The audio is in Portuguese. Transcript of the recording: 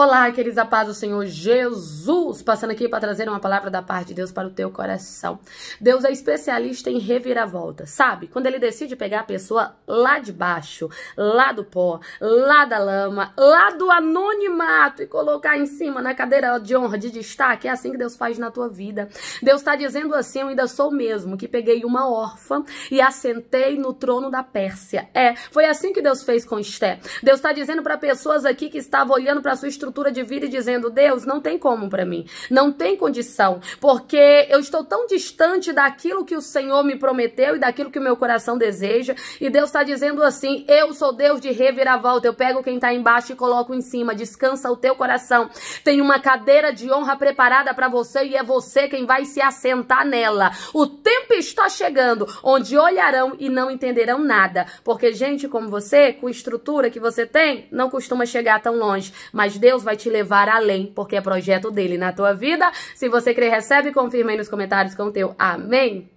Olá, queridos, a paz do Senhor Jesus, passando aqui para trazer uma palavra da parte de Deus para o teu coração. Deus é especialista em reviravolta, sabe? Quando ele decide pegar a pessoa lá de baixo, lá do pó, lá da lama, lá do anonimato e colocar em cima na cadeira de honra, de destaque, é assim que Deus faz na tua vida. Deus está dizendo assim, eu ainda sou mesmo, que peguei uma órfã e assentei no trono da Pérsia. É, foi assim que Deus fez com Esté. Deus está dizendo para pessoas aqui que estavam olhando para sua estrutura estrutura de vida e dizendo: Deus, não tem como para mim, não tem condição, porque eu estou tão distante daquilo que o Senhor me prometeu e daquilo que o meu coração deseja. E Deus está dizendo assim: Eu sou Deus de reviravolta, eu pego quem está embaixo e coloco em cima, descansa o teu coração. Tem uma cadeira de honra preparada para você e é você quem vai se assentar nela. O tempo está chegando onde olharão e não entenderão nada, porque gente como você, com estrutura que você tem, não costuma chegar tão longe, mas Deus Deus vai te levar além, porque é projeto dele na tua vida. Se você crer, recebe e confirma aí nos comentários com o teu amém.